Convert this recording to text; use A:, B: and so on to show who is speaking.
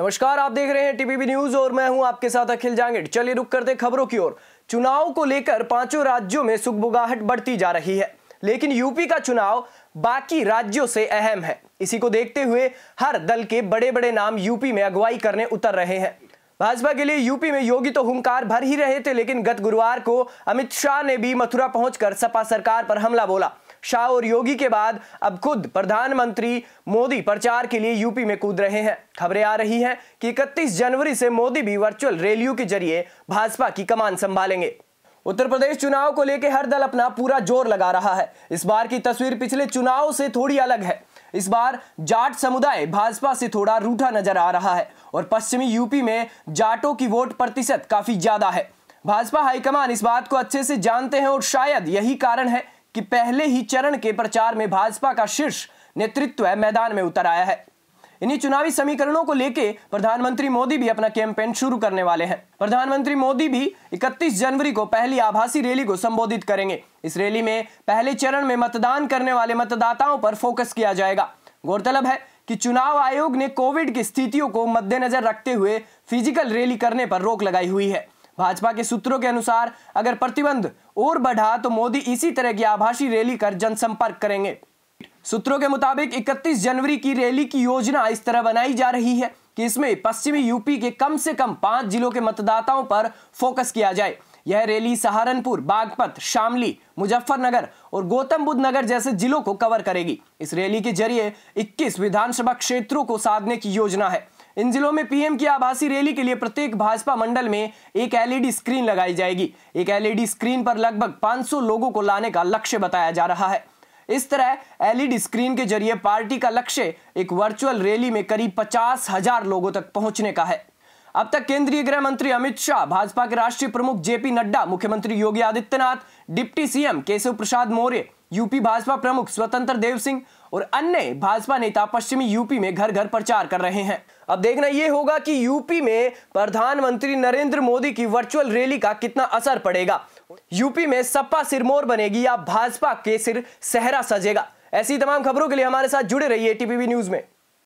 A: नमस्कार आप देख रहे हैं टीपीबी न्यूज और मैं हूं आपके साथ अखिल जांगिड चलिए रुक करते खबरों की ओर चुनाव को लेकर पांचों राज्यों में सुखबुगाहट बढ़ती जा रही है लेकिन यूपी का चुनाव बाकी राज्यों से अहम है इसी को देखते हुए हर दल के बड़े बड़े नाम यूपी में अगुवाई करने उतर रहे हैं भाजपा के लिए यूपी में योगी तो हुंकार भर ही रहे थे लेकिन गत गुरुवार को अमित शाह ने भी मथुरा पहुंचकर सपा सरकार पर हमला बोला शाह और योगी के बाद अब खुद प्रधानमंत्री मोदी प्रचार के लिए यूपी में कूद रहे हैं खबरें आ रही हैं कि इकतीस जनवरी से मोदी भी वर्चुअल रैलियों के जरिए भाजपा की कमान संभालेंगे उत्तर प्रदेश चुनाव को लेकर हर दल अपना पूरा जोर लगा रहा है इस बार की तस्वीर पिछले चुनाव से थोड़ी अलग है इस बार जाट समुदाय भाजपा से थोड़ा रूठा नजर आ रहा है और पश्चिमी यूपी में जाटों की वोट प्रतिशत काफी ज्यादा है भाजपा हाईकमान इस बात को अच्छे से जानते हैं और शायद यही कारण है कि पहले ही चरण के प्रचार में भाजपा का शीर्ष नेतृत्व मैदान में उतर आया है इन्हीं चुनावी समीकरणों को लेकर प्रधानमंत्री मोदी भी अपना कैंपेन शुरू करने वाले हैं प्रधानमंत्री मोदी भी 31 जनवरी को पहली आभासी रैली को संबोधित करेंगे इस रैली में पहले चरण में मतदान करने वाले मतदाताओं पर फोकस किया जाएगा गौरतलब है कि चुनाव आयोग ने कोविड की स्थितियों को मद्देनजर रखते हुए फिजिकल रैली करने पर रोक लगाई हुई है भाजपा के सूत्रों के अनुसार अगर प्रतिबंध और बढ़ा तो मोदी इसी तरह की आभासी रैली कर जनसंपर्क करेंगे सूत्रों के मुताबिक 31 जनवरी की रैली की योजना इस तरह बनाई जा रही है कि इसमें पश्चिमी यूपी के कम से कम पांच जिलों के मतदाताओं पर फोकस किया जाए यह रैली सहारनपुर बागपत शामली मुजफ्फरनगर और गौतम बुद्ध नगर जैसे जिलों को कवर करेगी इस रैली के जरिए 21 विधानसभा क्षेत्रों को साधने की योजना है इन जिलों में पीएम की आभासी रैली के लिए प्रत्येक भाजपा मंडल में एक एलईडी स्क्रीन लगाई जाएगी एक एलईडी स्क्रीन पर लगभग 500 लोगों को लाने का लक्ष्य बताया जा रहा है इस तरह एलईडी स्क्रीन के जरिए पार्टी का लक्ष्य एक वर्चुअल रैली में करीब पचास हजार लोगों तक पहुंचने का है अब तक केंद्रीय गृह मंत्री अमित शाह भाजपा के राष्ट्रीय प्रमुख जेपी नड्डा मुख्यमंत्री Yogi Adityanath deputy CM Keshav Prasad Maurya UP Bhajpa प्रमुख स्वतंत्र देव सिंह और अन्य भाजपा नेता पश्चिमी यूपी में घर घर प्रचार कर रहे हैं अब देखना यह होगा कि यूपी में प्रधानमंत्री नरेंद्र मोदी की वर्चुअल रैली का कितना असर पड़ेगा यूपी में सपा सिरमौर बनेगी या भाजपा के सिर सहरा सजेगा ऐसी तमाम खबरों के लिए हमारे साथ जुड़े रहिए टीपीवी न्यूज में